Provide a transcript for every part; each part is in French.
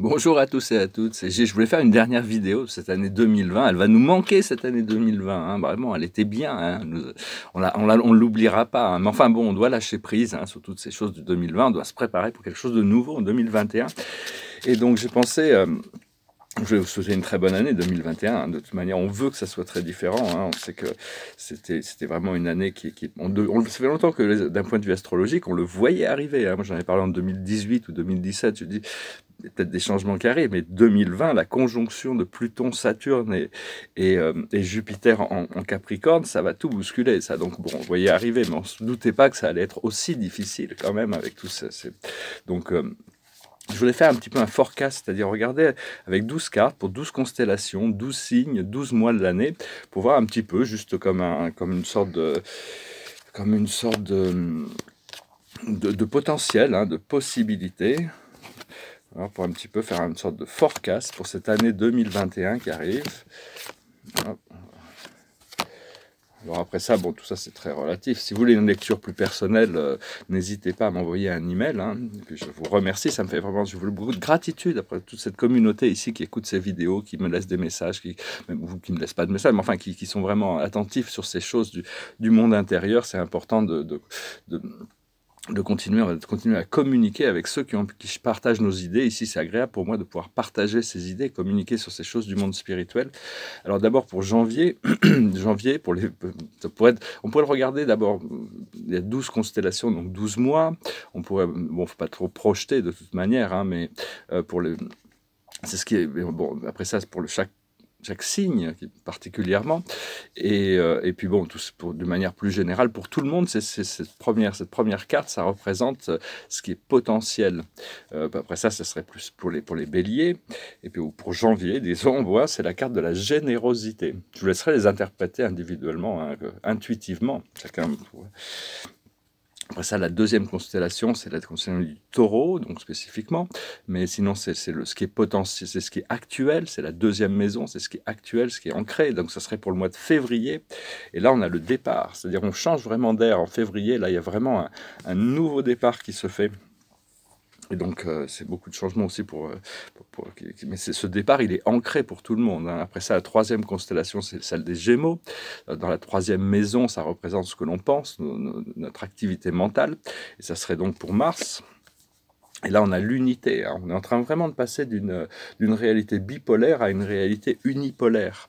Bonjour à tous et à toutes. Je voulais faire une dernière vidéo de cette année 2020. Elle va nous manquer cette année 2020. Hein. Vraiment, elle était bien. Hein. On ne l'oubliera pas. Hein. Mais enfin bon, on doit lâcher prise sur toutes ces choses de 2020. On doit se préparer pour quelque chose de nouveau en 2021. Et donc j'ai pensé... Euh, je vais vous souhaiter une très bonne année 2021. De toute manière, on veut que ça soit très différent. On sait que c'était vraiment une année qui, qui on, on, ça longtemps que d'un point de vue astrologique, on le voyait arriver. Moi, j'en ai parlé en 2018 ou 2017. Je dis peut-être des changements carrés, mais 2020, la conjonction de Pluton, Saturne et, euh, Jupiter en, Capricorne, ça va tout bousculer. Ça, donc bon, vous voyez arriver, mais on ne se doutait pas que ça allait être aussi difficile quand même avec tout ça. Donc euh, je voulais faire un petit peu un forecast, c'est-à-dire regarder avec 12 cartes pour 12 constellations, 12 signes, 12 mois de l'année, pour voir un petit peu, juste comme, un, comme une sorte de... Comme une sorte de, de, potentiel, hein, de possibilité Hein, pour un petit peu faire une sorte de forecast pour cette année 2021 qui arrive. Alors après ça, bon, tout ça c'est très relatif. Si vous voulez une lecture plus personnelle, euh, n'hésitez pas à m'envoyer un email. Hein. je vous remercie, ça me fait vraiment, je vous le beaucoup de gratitude après toute cette communauté ici qui écoute ces vidéos, qui me laisse des messages, qui, même vous qui me laisse pas de messages, mais enfin qui, qui sont vraiment attentifs sur ces choses du, du monde intérieur. C'est important de de continuer, continuer à communiquer avec ceux qui, partagent nos idées. Ici, c'est agréable pour moi de pouvoir partager ces idées, communiquer sur ces choses du monde spirituel. Alors d'abord pour janvier, janvier pour les, ça on pourrait le regarder d'abord, il y a 12 constellations, donc 12 mois. On pourrait, bon, faut pas trop projeter de toute manière, hein, mais euh, pour les... C'est ce qui est bon. Après ça, c'est pour le, chaque chaque Signe particulièrement. Et, euh, et puis bon, tout, de manière plus générale, pour tout le monde, c'est, cette, première, cette première carte, ça représente euh, ce qui est potentiel. Euh, bah, après ça, ce serait plus pour les, pour les béliers. Et puis pour janvier, disons, voit, c'est la carte de la générosité. Je vous laisserai les interpréter individuellement, hein, intuitivement. Chacun. Après ça, la deuxième constellation, c'est la constellation du taureau, donc spécifiquement. Mais sinon, c'est ce qui est potentiel, c'est ce qui est actuel, c'est la deuxième maison, c'est ce qui est actuel, ce qui est ancré. Donc, ça serait pour le mois de février. Et là, on a le départ. C'est-à-dire, on change vraiment d'air en février. Là, il y a vraiment un, un nouveau départ qui se fait. Et donc, euh, c'est beaucoup de changements aussi pour. Euh, mais ce départ, il est ancré pour tout le monde. Hein. Après ça, la troisième constellation, c'est celle des Gémeaux. Euh, dans la troisième maison, ça représente ce que l'on pense, notre activité mentale. Et ça serait donc pour Mars. Et là, on a l'unité. Hein. On est en train vraiment de passer d'une réalité bipolaire à une réalité unipolaire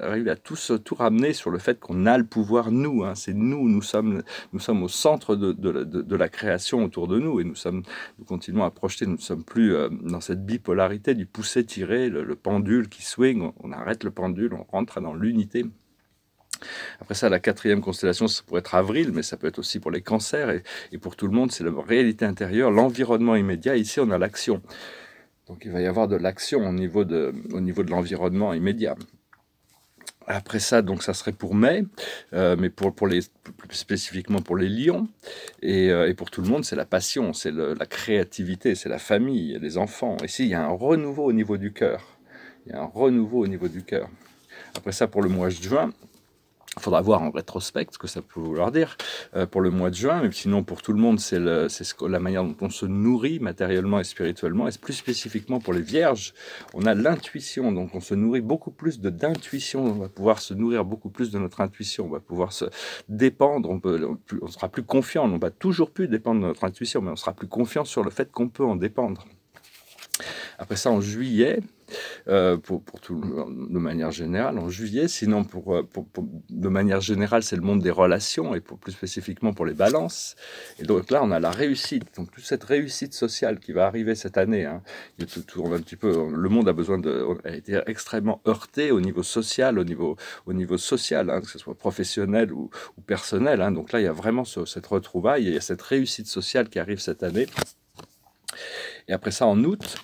arrive bah, à tout ramener sur le fait qu'on a le pouvoir, nous. Hein. c'est nous, nous sommes, nous sommes au centre de, la création autour de nous et nous, sommes, nous continuons à projeter. Nous ne sommes plus euh, dans cette bipolarité du pousser-tirer, le, pendule qui swing. On, arrête le pendule, on rentre dans l'unité. Après ça, la quatrième constellation, ça pourrait être avril, mais ça peut être aussi pour les cancers et, et pour tout le monde. C'est la réalité intérieure, l'environnement immédiat. Ici, on a l'action. Donc il va y avoir de l'action au niveau de, au niveau de l'environnement immédiat. Après ça, donc ça serait pour mai, euh, mais pour, pour les, plus spécifiquement pour les lions. Et, euh, et pour tout le monde, c'est la passion, c'est la créativité, c'est la famille, les enfants. et il y a un renouveau au niveau du cœur. Il y a un renouveau au niveau du cœur. Après ça, pour le mois de juin, il faudra voir en rétrospect ce que ça peut vouloir dire euh, pour le mois de juin, mais sinon pour tout le monde, c'est ce la manière dont on se nourrit matériellement et spirituellement, et plus spécifiquement pour les vierges, on a l'intuition, donc on se nourrit beaucoup plus de d'intuition, on va pouvoir se nourrir beaucoup plus de notre intuition, on va pouvoir se dépendre, on, peut, on sera plus confiant, on va toujours plus dépendre de notre intuition, mais on sera plus confiant sur le fait qu'on peut en dépendre. Après ça, en juillet, euh, pour, de manière générale, en juillet, sinon euh, pour, de manière générale, c'est le monde des relations et pour, plus spécifiquement pour les balances. Et donc là, on a la réussite, donc toute cette réussite sociale qui va arriver cette année. Hein, tout, un petit peu, le monde a besoin de, a été extrêmement heurté au niveau social, au niveau, au niveau social, hein, que ce soit professionnel ou, personnel. Hein. donc là, il y a vraiment cette retrouvaille, et il y a cette réussite sociale qui arrive cette année. Et après ça, en août,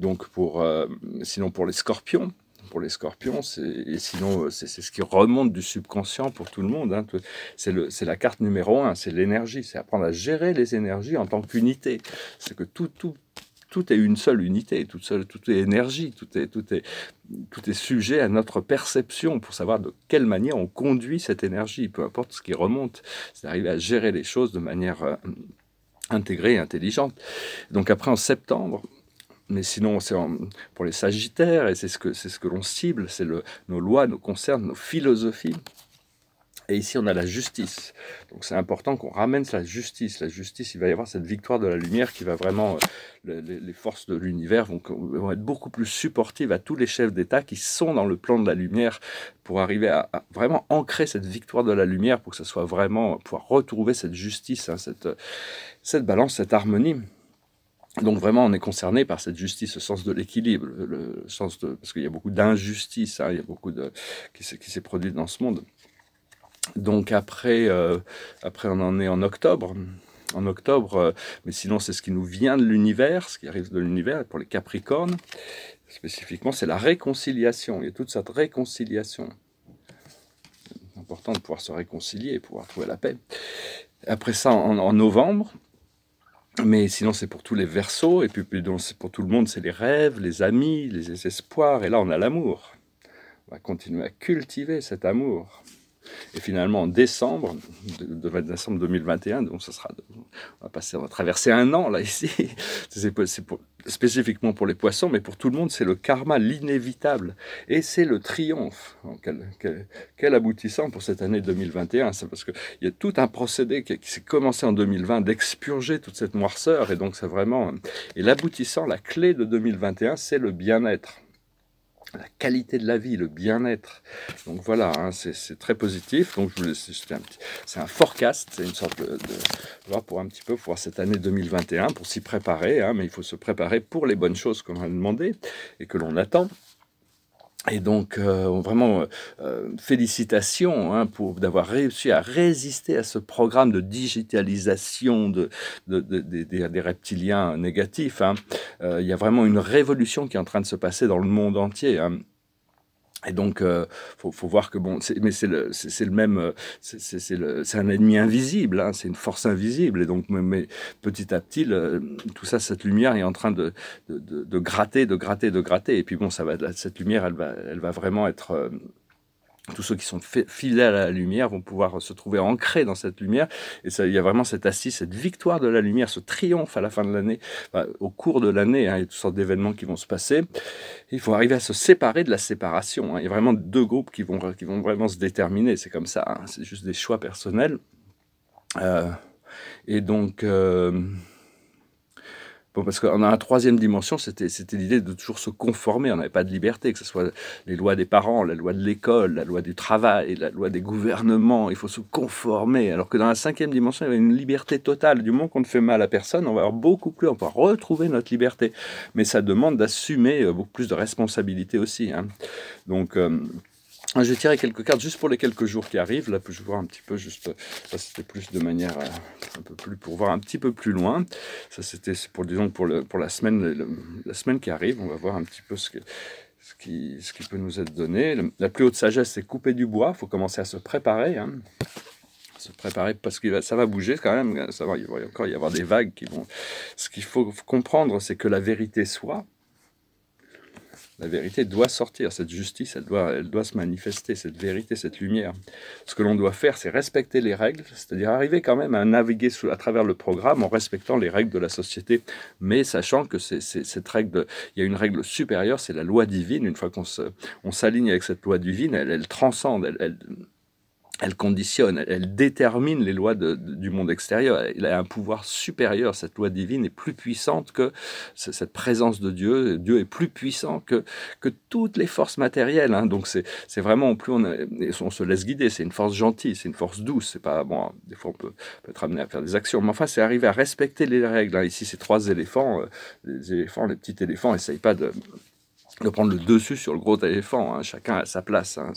donc pour, euh, sinon pour les scorpions, pour les scorpions, et sinon euh, c'est ce qui remonte du subconscient pour tout le monde. Hein. C'est la carte numéro un, c'est l'énergie, c'est apprendre à gérer les énergies en tant qu'unité. C'est que tout, tout, tout est une seule unité, tout tout est énergie, tout est, tout, est, tout est sujet à notre perception pour savoir de quelle manière on conduit cette énergie, peu importe ce qui remonte. C'est d'arriver à gérer les choses de manière euh, intégrée et intelligente. Donc après, en septembre, mais sinon, c'est pour les Sagittaires, et c'est ce que, ce que l'on cible, c'est nos lois, nos concerts, nos philosophies. Et ici, on a la justice. Donc, c'est important qu'on ramène la justice. La justice, il va y avoir cette victoire de la lumière qui va vraiment. Euh, les, forces de l'univers vont, vont, être beaucoup plus supportives à tous les chefs d'État qui sont dans le plan de la lumière pour arriver à, vraiment ancrer cette victoire de la lumière pour que ça soit vraiment. pouvoir retrouver cette justice, hein, cette, cette balance, cette harmonie. Donc vraiment, on est concerné par cette justice, ce sens de l'équilibre, le sens de parce qu'il y a beaucoup d'injustice, hein, il y a beaucoup de qui s'est produit dans ce monde. Donc après, euh, après on en est en octobre. En octobre, euh, mais sinon c'est ce qui nous vient de l'univers, ce qui arrive de l'univers pour les Capricornes spécifiquement, c'est la réconciliation. Il y a toute cette réconciliation. C'est important de pouvoir se réconcilier pouvoir trouver la paix. Après ça, en novembre, mais sinon, c'est pour tous les versos, et puis, pour tout le monde, c'est les rêves, les amis, les espoirs, et là, on a l'amour. On va continuer à cultiver cet amour. Et finalement, en décembre, de, décembre 2021, donc ça sera, on va passer, on traverser un an là ici. C'est spécifiquement pour les poissons, mais pour tout le monde, c'est le karma, l'inévitable, et c'est le triomphe. Quel, quel, quel, aboutissant pour cette année 2021, c'est parce que il y a tout un procédé qui, qui s'est commencé en 2020 d'expurger toute cette noirceur, et donc c'est vraiment et l'aboutissant, la clé de 2021, c'est le bien-être la qualité de la vie, le bien-être. Donc voilà, hein, c'est très positif. Donc je c'est un, forecast, c'est une sorte de, pour un petit peu pour cette année 2021 pour s'y préparer. Hein, mais il faut se préparer pour les bonnes choses qu'on a demandées et que l'on attend. Et donc, euh, vraiment, euh, félicitations hein, pour d'avoir réussi à résister à ce programme de digitalisation des reptiliens négatifs. Hein. Euh, il y a vraiment une révolution qui est en train de se passer dans le monde entier. Hein. Et donc, il euh, faut, faut, voir que bon, mais c'est c'est le même, euh, c'est un ennemi invisible, hein, c'est une force invisible. Et donc, mais, petit à petit, tout ça, cette lumière est en train de, de, gratter, de gratter, de gratter. Et puis bon, ça va, cette lumière, elle va, elle va vraiment être euh, tous ceux qui sont fidèles à la lumière vont pouvoir se trouver ancrés dans cette lumière. Et ça, il y a vraiment cette assise, cette victoire de la lumière, ce triomphe à la fin de l'année, au cours de l'année. Hein, il y a toutes sortes d'événements qui vont se passer. Il faut arriver à se séparer de la séparation. Hein. Il y a vraiment deux groupes qui vont, qui vont vraiment se déterminer. C'est comme ça. Hein. C'est juste des choix personnels. Euh, et donc. Euh Bon, parce qu'on a une troisième dimension, c'était l'idée de toujours se conformer. On n'avait pas de liberté, que ce soit les lois des parents, la loi de l'école, la loi du travail, la loi des gouvernements. Il faut se conformer. Alors que dans la cinquième dimension, il y avait une liberté totale. Du moment qu'on ne fait mal à personne, on va avoir beaucoup plus, on va retrouver notre liberté. Mais ça demande d'assumer euh, beaucoup plus de responsabilités aussi. Hein. Donc. Euh, je tiré quelques cartes juste pour les quelques jours qui arrivent. Là, je vois un petit peu juste. Ça, c'était plus de manière euh, un peu plus pour voir un petit peu plus loin. Ça, c'était pour disons pour le pour la semaine la semaine qui arrive. On va voir un petit peu ce que ce qui, ce qui peut nous être donné. La plus haute sagesse, c'est couper du bois. Il faut commencer à se préparer. Hein. Se préparer parce que ça va bouger quand même. Ça il va encore y avoir des vagues qui vont. Ce qu'il faut comprendre, c'est que la vérité soit. La vérité doit sortir, cette justice, elle doit, doit se manifester, cette vérité, cette lumière. Ce que l'on doit faire, c'est respecter les règles, c'est-à-dire arriver quand même à naviguer à travers le programme en respectant les règles de la société, mais sachant que c'est, cette règle, il y a une règle supérieure, c'est la loi divine. Une fois qu'on on s'aligne avec cette loi divine, elle, transcende, elle elle conditionne, elle détermine les lois du monde extérieur. Elle a un pouvoir supérieur. Cette loi divine est plus puissante que cette présence de Dieu. Dieu est plus puissant que, que toutes les forces matérielles. Hein. Donc c'est vraiment, plus on, se laisse guider, c'est une force gentille, c'est une force douce. C'est pas, bon, des fois on peut, être amené à faire des actions, mais enfin c'est arriver à respecter les règles. Hein. Ici, ces trois éléphants, euh, les éléphants, les petits éléphants, n'essayent pas de, de prendre le dessus sur le gros éléphant. Hein. Chacun à sa place. Hein.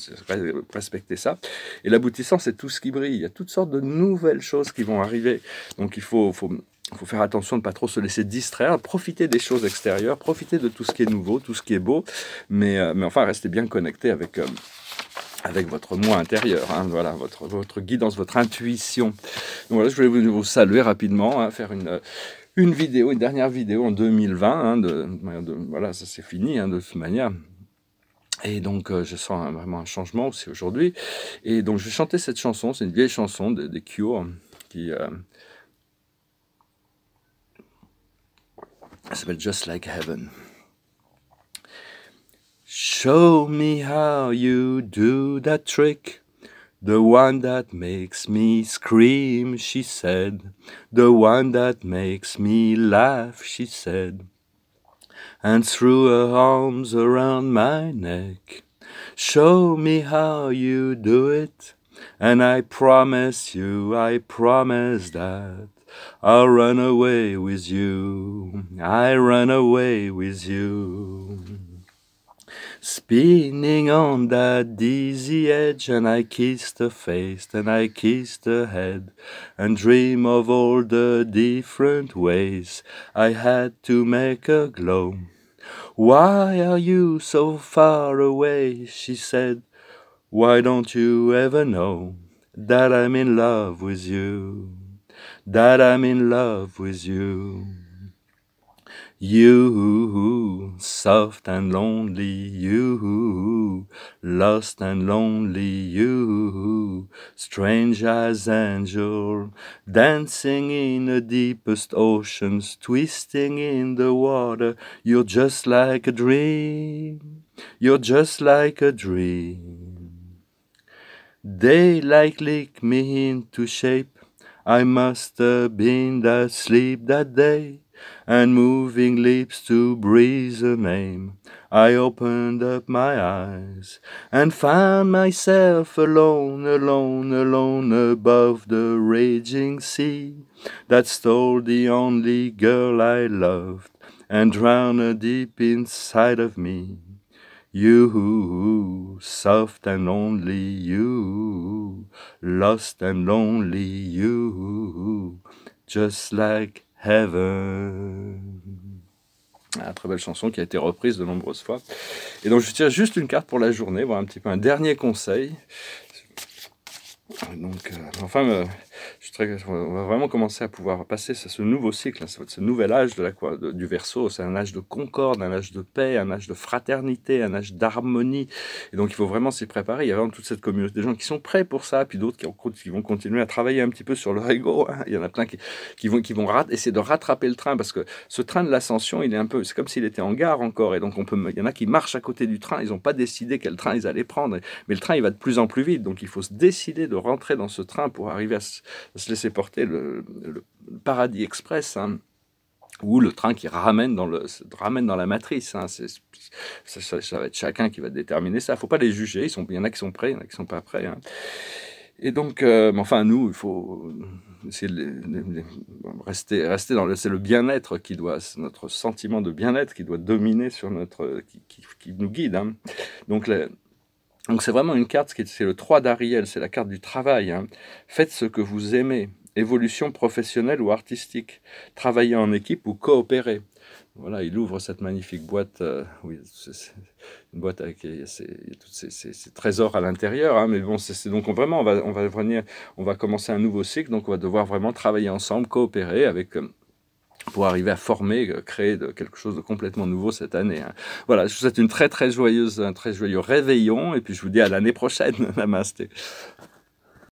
Respecter ça. Et l'aboutissant, c'est tout ce qui brille. Il y a toutes sortes de nouvelles choses qui vont arriver. Donc il faut, faut, faire attention de ne pas trop se laisser distraire, profiter des choses extérieures, profiter de tout ce qui est nouveau, tout ce qui est beau. Mais, euh, mais enfin, restez bien connecté avec... Euh, avec votre moi intérieur, hein. voilà, votre, votre guidance, votre intuition. voilà, je voulais vous, saluer rapidement, hein, faire une, une vidéo, une dernière vidéo en 2020. Hein, de, voilà, ça c'est fini hein, de toute manière. Et donc, euh, je sens vraiment un changement aussi aujourd'hui. Et donc, je vais chanter cette chanson. C'est une vieille chanson des de Cure qui euh, s'appelle Just Like Heaven. Show me how you do that trick. The one that makes me scream, she said. The one that makes me laugh, she said. And threw her arms around my neck. Show me how you do it. And I promise you, I promise that I'll run away with you. I run away with you. Spinning on that dizzy edge, and I kissed her face, and I kissed her head, and dream of all the different ways I had to make her glow. Why are you so far away? she said. Why don't you ever know that I'm in love with you? That I'm in love with you. You, soft and lonely, you, lost and lonely, you, strange as angel, dancing in the deepest oceans, twisting in the water. You're just like a dream, you're just like a dream. They like lick me into shape. I must have been asleep that day and moving lips to breathe a name. I opened up my eyes and found myself alone, alone, alone above the raging sea that stole the only girl I loved and drowned her deep inside of me. You, soft and lonely, you, lost and lonely, you, just like Heaven. Ah, très belle chanson qui a été reprise de nombreuses fois. Et donc je tire juste une carte pour la journée, voir un petit peu un dernier conseil. Donc, euh, enfin, euh, on va vraiment commencer à pouvoir passer ce, ce nouveau cycle, hein, ce, nouvel âge de la, du verso. C'est un âge de concorde, un âge de paix, un âge de fraternité, un âge d'harmonie. Et donc, il faut vraiment s'y préparer. Il y a vraiment toute cette communauté des gens qui sont prêts pour ça, puis d'autres qui, vont continuer à travailler un petit peu sur leur ego. Hein. Il y en a plein qui, vont, qui vont essayer de rattraper le train parce que ce train de l'ascension, il est un peu, c'est comme s'il était en gare encore. Et donc, on peut, il y en a qui marchent à côté du train, ils n'ont pas décidé quel train ils allaient prendre. Mais le train, il va de plus en plus vite. Donc, il faut se décider de rentrer dans ce train pour arriver à se laisser porter le, paradis express. Hein, ou le train qui ramène dans, le, ramène dans la matrice. Hein. ça, va être chacun qui va déterminer ça. Il ne faut pas les juger. Ils sont, il y en a qui sont prêts, il y en a qui ne sont pas prêts. Hein. Et donc, euh, enfin, nous, il faut rester, rester dans le, c'est le bien-être qui doit, notre sentiment de bien-être qui doit dominer sur notre, qui, nous guide. Donc, donc c'est vraiment une carte, c'est le 3 d'Ariel, c'est la carte du travail. Hein. Faites ce que vous aimez, évolution professionnelle ou artistique, travailler en équipe ou coopérer. Voilà, il ouvre cette magnifique boîte, euh, oui, une boîte avec tous ces, trésors à l'intérieur, hein, mais bon, c'est donc vraiment, on va, on va venir, on va commencer un nouveau cycle, donc on va devoir vraiment travailler ensemble, coopérer avec... Euh, pour arriver à former, euh, créer de, quelque chose de complètement nouveau cette année. Hein. Voilà, je vous souhaite une très très joyeuse, un très joyeux réveillon, et puis je vous dis à l'année prochaine. Namaste.